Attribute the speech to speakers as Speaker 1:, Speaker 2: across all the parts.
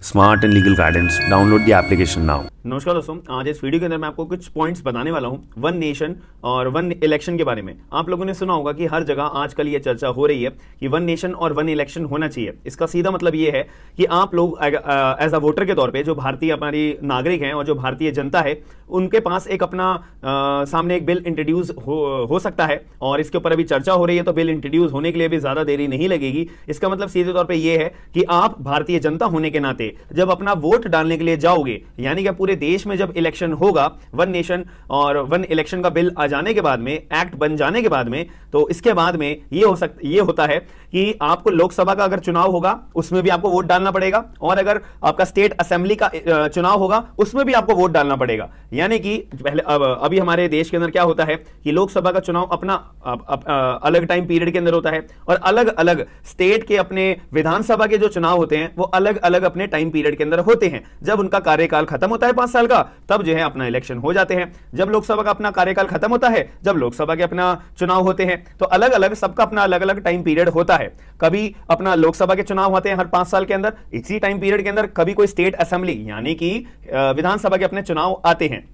Speaker 1: smart and legal guidance. Download the application now. नमस्कार दोस्तों आज इस वीडियो के अंदर मैं आपको कुछ पॉइंट्स बताने वाला हूं वन नेशन और वन इलेक्शन के बारे में आप लोगों ने सुना होगा कि हर जगह आजकल ये चर्चा हो रही है कि वन नेशन और वन इलेक्शन होना चाहिए इसका सीधा मतलब ये है कि आप लोग एज अ वोटर के तौर पे जो भारतीय हमारी नागरिक हैं और जो भारतीय जनता है उनके पास एक अपना आ, सामने एक बिल इंट्रोड्यूस हो, हो सकता है और इसके ऊपर अभी चर्चा हो रही है तो बिल इंट्रोड्यूस होने के लिए भी ज़्यादा देरी नहीं लगेगी इसका मतलब सीधे तौर पर यह है कि आप भारतीय जनता होने के नाते जब अपना वोट डालने के लिए जाओगे यानी कि पूरे पूरे देश में जब इलेक्शन होगा वन नेशन और वन इलेक्शन का बिल आ जाने के बाद में एक्ट बन जाने के बाद में तो इसके बाद में ये हो सकता ये होता है कि आपको लोकसभा का अगर चुनाव होगा उसमें भी आपको वोट डालना पड़ेगा और अगर आपका स्टेट असेंबली का चुनाव होगा उसमें भी आपको वोट डालना पड़ेगा यानी कि पहले अब अभी हमारे देश के अंदर क्या होता है कि लोकसभा का चुनाव अपना अप, अप, अलग टाइम पीरियड के अंदर होता है और अलग अलग स्टेट के अपने विधानसभा के जो चुनाव होते हैं वो अलग अलग अपने टाइम पीरियड के अंदर होते हैं जब उनका कार्यकाल खत्म होता है पांच साल का तब जो है अपना इलेक्शन हो जाते हैं जब लोकसभा का अपना कार्यकाल खत्म होता है जब लोकसभा के अपना चुनाव होते हैं तो अलग अलग सबका अपना अलग अलग टाइम पीरियड होता है कभी अपना लोकसभा के चुनाव होते हैं हर पांच साल के अंदर इसी टाइम पीरियड के अंदर कभी कोई स्टेट असेंबली यानी कि विधानसभा के अपने चुनाव आते हैं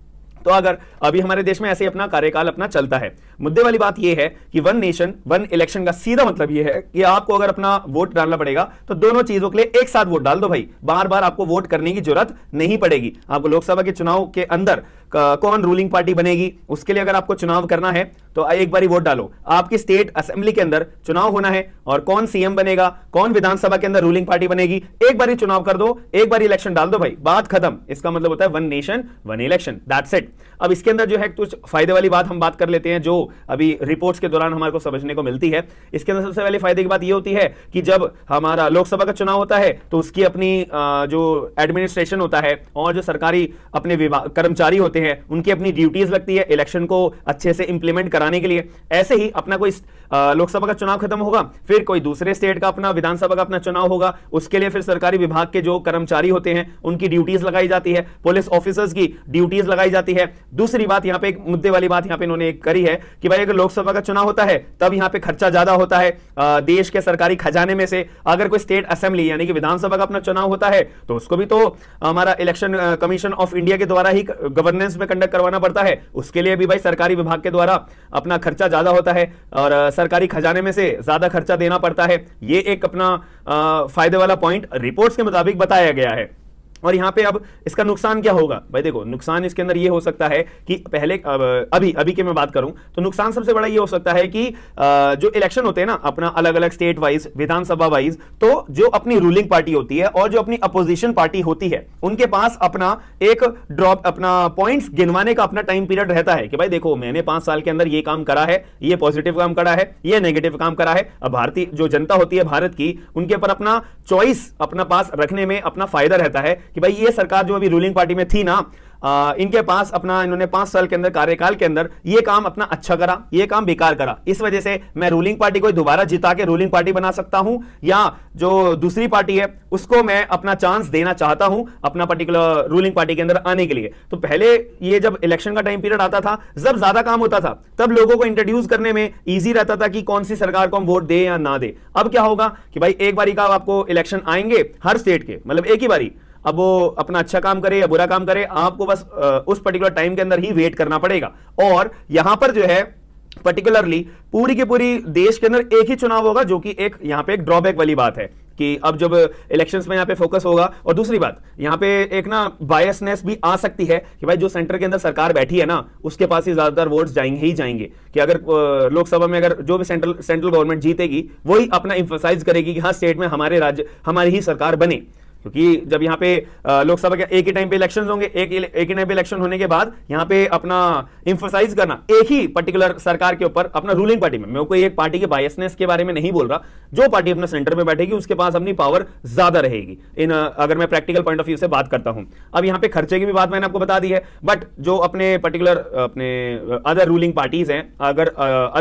Speaker 1: तो अगर अभी हमारे देश में ऐसे अपना कार्यकाल अपना चलता है मुद्दे वाली बात यह है कि वन नेशन वन इलेक्शन का सीधा मतलब यह है कि आपको अगर अपना वोट डालना पड़ेगा तो दोनों चीजों के लिए एक साथ वोट डाल दो भाई बार बार आपको वोट करने की जरूरत नहीं पड़ेगी आपको लोकसभा के चुनाव के अंदर कौन रूलिंग पार्टी बनेगी उसके लिए अगर आपको चुनाव करना है तो एक बार वोट डालो आपकी स्टेट असेंबली के अंदर चुनाव होना है और कौन सीएम बनेगा कौन विधानसभा के अंदर रूलिंग पार्टी बनेगी एक बार चुनाव कर दो एक बार इलेक्शन डाल दो भाई बात खत्म इसका मतलब होता है one nation one election that's it अब इसके अंदर जो है कुछ फायदे वाली बात हम बात कर लेते हैं जो अभी रिपोर्ट्स के दौरान हमारे को समझने को मिलती है इसके अंदर सबसे पहले फायदे की बात यह होती है कि जब हमारा लोकसभा का चुनाव होता है तो उसकी अपनी जो एडमिनिस्ट्रेशन होता है और जो सरकारी अपने कर्मचारी होते हैं हैं उनकी अपनी ड्यूटीज लगती है इलेक्शन को अच्छे से इंप्लीमेंट कराने के लिए ऐसे ही अपना कोई लोकसभा का चुनाव खत्म होगा फिर कोई दूसरे स्टेट का अपना विधानसभा का अपना चुनाव होगा उसके लिए फिर सरकारी विभाग के जो कर्मचारी होते हैं उनकी ड्यूटीज लगाई जाती है पुलिस ऑफिसर्स की ड्यूटीज लगाई जाती है दूसरी बात यहाँ पे एक मुद्दे वाली बात यहाँ पे इन्होंने करी है कि भाई अगर लोकसभा का चुनाव होता है तब यहाँ पे खर्चा ज्यादा होता है देश के सरकारी खजाने में से अगर कोई स्टेट असेंबली यानी कि विधानसभा का अपना चुनाव होता है तो उसको भी तो हमारा इलेक्शन कमीशन ऑफ इंडिया के द्वारा ही गवर्नेंस लाइसेंस में कंडक्ट करवाना पड़ता है उसके लिए भी भाई सरकारी विभाग के द्वारा अपना खर्चा ज्यादा होता है और सरकारी खजाने में से ज्यादा खर्चा देना पड़ता है ये एक अपना फायदे वाला पॉइंट रिपोर्ट्स के मुताबिक बताया गया है और यहाँ पे अब इसका नुकसान क्या होगा भाई देखो नुकसान इसके अंदर ये हो सकता है कि पहले अभी अभी की मैं बात करूं तो नुकसान सबसे बड़ा ये हो सकता है कि जो इलेक्शन होते हैं ना अपना अलग अलग स्टेट वाइज विधानसभा वाइज तो जो अपनी रूलिंग पार्टी होती है और जो अपनी अपोजिशन पार्टी होती है उनके पास अपना एक ड्रॉप अपना पॉइंट गिनवाने का अपना टाइम पीरियड रहता है कि भाई देखो मैंने पांच साल के अंदर ये काम करा है ये पॉजिटिव काम करा है ये नेगेटिव काम करा है अब भारतीय जो जनता होती है भारत की उनके पर अपना चॉइस अपना पास रखने में अपना फायदा रहता है कि भाई ये सरकार जो अभी रूलिंग पार्टी में थी ना आ, इनके पास अपना इन्होंने पांच साल के अंदर कार्यकाल के अंदर ये काम अपना अच्छा करा ये काम बेकार करा इस वजह से मैं रूलिंग पार्टी को दोबारा जिता के रूलिंग पार्टी बना सकता हूं या जो दूसरी पार्टी है उसको मैं अपना चांस देना चाहता हूं अपना पर्टिकुलर रूलिंग पार्टी के अंदर आने के लिए तो पहले ये जब इलेक्शन का टाइम पीरियड आता था जब ज्यादा काम होता था तब लोगों को इंट्रोड्यूस करने में ईजी रहता था कि कौन सी सरकार को हम वोट दे या ना दे अब क्या होगा कि भाई एक बारी का आपको इलेक्शन आएंगे हर स्टेट के मतलब एक ही बारी अब वो अपना अच्छा काम करे या बुरा काम करे आपको बस उस पर्टिकुलर टाइम के अंदर ही वेट करना पड़ेगा और यहां पर जो है पर्टिकुलरली पूरी की पूरी देश के अंदर एक ही चुनाव होगा जो कि एक यहाँ पे एक ड्रॉबैक वाली बात है कि अब जब इलेक्शंस में यहाँ पे फोकस होगा और दूसरी बात यहाँ पे एक ना बायसनेस भी आ सकती है कि भाई जो सेंटर के अंदर सरकार बैठी है ना उसके पास ही ज्यादातर वोट्स जाएंगे ही जाएंगे कि अगर लोकसभा में अगर जो भी सेंट्रल सेंट्रल गवर्नमेंट जीतेगी वही अपना इंफोसाइज करेगी कि हाँ स्टेट में हमारे राज्य हमारी ही सरकार बने क्योंकि जब यहाँ पे लोकसभा के एक ही टाइम पे इलेक्शन होंगे एक एक ही टाइम पे इलेक्शन होने के बाद यहाँ पे अपना इंफोसाइज करना एक ही पर्टिकुलर सरकार के ऊपर अपना रूलिंग पार्टी में मैं कोई एक पार्टी के बायसनेस के बारे में नहीं बोल रहा जो पार्टी अपने सेंटर में बैठेगी उसके पास अपनी पावर ज्यादा रहेगी इन अगर मैं प्रैक्टिकल पॉइंट ऑफ व्यू से बात करता हूं अब यहाँ पे खर्चे की भी बात मैंने आपको बता दी है बट जो अपने पर्टिकुलर अपने अदर रूलिंग पार्टीज हैं अगर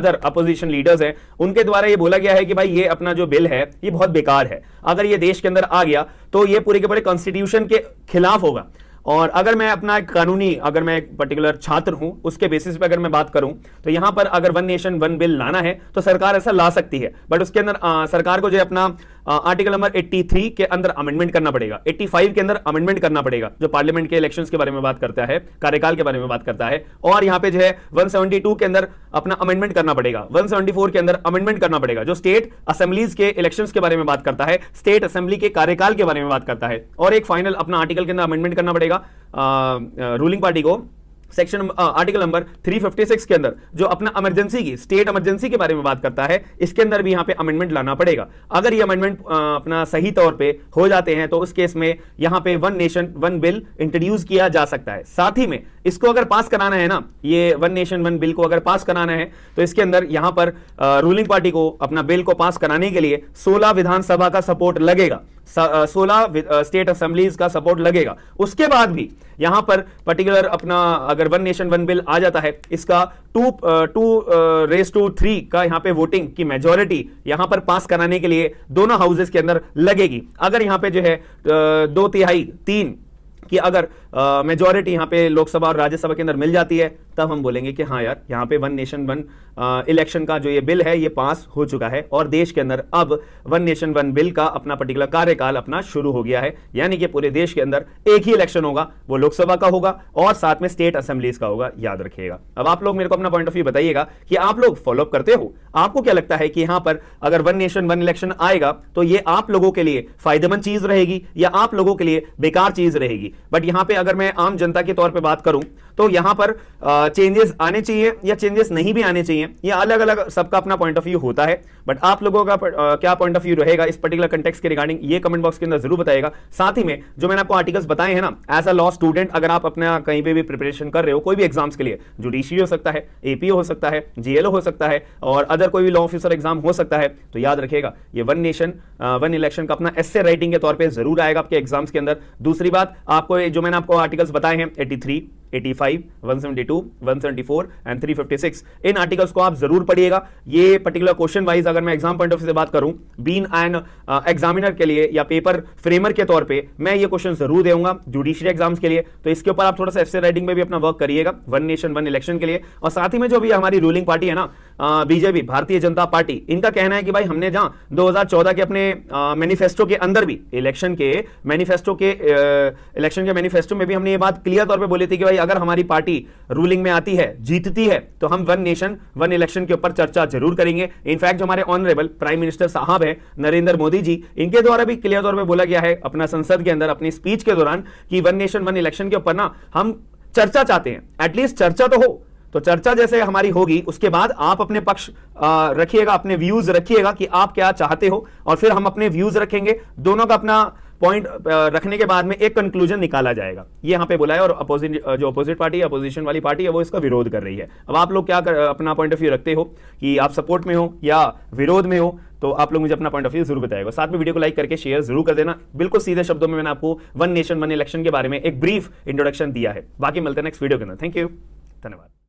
Speaker 1: अदर अपोजिशन लीडर्स हैं उनके द्वारा ये बोला गया है कि भाई ये अपना जो बिल है ये बहुत बेकार है अगर ये देश के अंदर आ गया तो ये पूरे के पूरे कॉन्स्टिट्यूशन के खिलाफ होगा और अगर मैं अपना एक कानूनी अगर मैं एक पर्टिकुलर छात्र हूं उसके बेसिस पे अगर मैं बात करूं तो यहां पर अगर वन नेशन वन बिल लाना है तो सरकार ऐसा ला सकती है बट उसके अंदर सरकार को जो अपना आर्टिकल नंबर 83 के अंदर अमेंडमेंट करना पड़ेगा 85 के अंदर अमेंडमेंट करना पड़ेगा जो पार्लियामेंट के इलेक्शंस के बारे में बात करता है कार्यकाल के बारे में बात करता है और यहां पे जो है 172 के अंदर अपना अमेंडमेंट करना पड़ेगा 174 के अंदर अमेंडमेंट करना पड़ेगा जो स्टेट असेंबलीज के इलेक्शन के बारे में बात करता है स्टेट असेंबली के कार्यकाल के बारे में बात करता है और एक फाइनल अपना आर्टिकल के अंदर अमेंडमेंट करना पड़ेगा रूलिंग पार्टी को सेक्शन आर्टिकल नंबर 356 के अंदर जो अपना इमरजेंसी की स्टेट इमरजेंसी के बारे में बात करता है इसके अंदर भी यहां पे अमेंडमेंट लाना पड़ेगा अगर ये अमेंडमेंट uh, अपना सही तौर पे हो जाते हैं तो उस केस में यहाँ पे one nation one bill introduce किया जा सकता है साथ ही में इसको अगर पास कराना है ना ये वन नेशन वन बिल को अगर पास कराना है तो इसके अंदर यहाँ पर रूलिंग uh, पार्टी को अपना बिल को पास कराने के लिए सोलह विधानसभा का सपोर्ट लगेगा सोलह स्टेट असेंबलीज का सपोर्ट लगेगा उसके बाद भी यहां पर पर्टिकुलर अपना अगर वन नेशन वन बिल आ जाता है इसका टू टू रेस टू थ्री का यहां पे वोटिंग की मेजोरिटी यहां पर पास कराने के लिए दोनों हाउसेस के अंदर लगेगी अगर यहां पे जो है दो तिहाई तीन कि अगर मेजोरिटी यहाँ पे लोकसभा और राज्यसभा के अंदर मिल जाती है तब हम बोलेंगे कि हाँ यार यहाँ पे वन नेशन वन इलेक्शन का जो ये बिल है ये पास हो चुका है और देश के अंदर अब वन नेशन वन बिल का अपना पर्टिकुलर कार्यकाल अपना शुरू हो गया है यानी कि पूरे देश के अंदर एक ही इलेक्शन होगा वो लोकसभा का होगा और साथ में स्टेट असेंबलीज का होगा याद रखिएगा अब आप लोग मेरे को अपना पॉइंट ऑफ व्यू बताइएगा कि आप लोग फॉलोअप करते हो आपको क्या लगता है कि यहाँ पर अगर वन नेशन वन इलेक्शन आएगा तो ये आप लोगों के लिए फायदेमंद चीज रहेगी या आप लोगों के लिए बेकार चीज रहेगी बट यहाँ पे अगर मैं आम जनता के तौर तो पर बात करूं तो यहां पर चेंजेस आने चाहिए या चेंजेस नहीं भी आने चाहिए ये अलग अलग सबका अपना पॉइंट ऑफ व्यू होता है बट आप लोगों का आ, क्या पॉइंट ऑफ व्यू रहेगा इस पर्टिकुलर कंटेक्स के रिगार्डिंग ये कमेंट बॉक्स के अंदर जरूर बताएगा साथ ही में जो मैंने आपको आर्टिकल्स बताए हैं ना एज अ लॉ स्टूडेंट अगर आप अपना कहीं पर भी प्रिपरेशन कर रहे हो कोई भी एग्जाम्स के लिए जुडिशरी हो सकता है एपीओ हो सकता है जीएलओ हो सकता है और अदर कोई भी लॉ ऑफिसर एग्जाम हो सकता है तो याद रखेगा ये वन नेशन वन इलेक्शन का अपना एस राइटिंग के तौर पर जरूर आएगा आपके एग्जाम्स के अंदर दूसरी बात आपको जो मैंने आपको आर्टिकल्स बताए हैं एटी 85, एंड 356 इन आर्टिकल्स को आप जरूर पढ़िएगा ये पर्टिकुलर क्वेश्चन वाइज अगर मैं एग्जाम पॉइंट ऑफ से बात करूं बीन एंड एग्जामिनर के लिए या पेपर फ्रेमर के तौर पे मैं ये क्वेश्चन जरूर देगा जुडिशियरी एग्जाम्स के लिए तो इसके ऊपर आप थोड़ा सा एफ राइटिंग में भी अपना वर्क करिएगा वन नेशन वन इलेक्शन के लिए और साथ ही में जो भी हमारी रूलिंग पार्टी है ना बीजेपी भारतीय जनता पार्टी इनका कहना है कि भाई हमने जहां 2014 के अपने मैनिफेस्टो के अंदर भी इलेक्शन के मैनिफेस्टो के इलेक्शन के मैनिफेस्टो में भी हमने ये बात क्लियर तौर पर बोली थी कि भाई अगर हमारी पार्टी रूलिंग में आती है जीतती है तो हम वन नेशन वन इलेक्शन के ऊपर चर्चा जरूर करेंगे इनफैक्ट जो हमारे ऑनरेबल प्राइम मिनिस्टर साहब है नरेंद्र मोदी जी इनके द्वारा भी क्लियर तौर पर बोला गया है अपना संसद के अंदर अपनी स्पीच के दौरान कि वन नेशन वन इलेक्शन के ऊपर ना हम चर्चा चाहते हैं एटलीस्ट चर्चा तो हो तो चर्चा जैसे हमारी होगी उसके बाद आप अपने पक्ष रखिएगा अपने व्यूज रखिएगा कि आप क्या चाहते हो और फिर हम अपने व्यूज रखेंगे दोनों का अपना पॉइंट रखने के बाद में एक कंक्लूजन निकाला जाएगा ये यहां पे बोला है और अपोजिट जो अपोजिट पार्टी है अपोजिशन वाली पार्टी है वो इसका विरोध कर रही है अब आप लोग क्या कर, अपना पॉइंट ऑफ व्यू रखते हो कि आप सपोर्ट में हो या विरोध में हो तो आप लोग मुझे अपना पॉइंट ऑफ व्यू जरूर बताएगा साथ में वीडियो को लाइक करके शेयर जरूर कर देना बिल्कुल सीधे शब्दों में मैंने आपको वन नेशन वन इलेक्शन के बारे में एक ब्रीफ इंट्रोडक्शन दिया है बाकी मिलते हैं नेक्स्ट वीडियो के अंदर थैंक यू धन्यवाद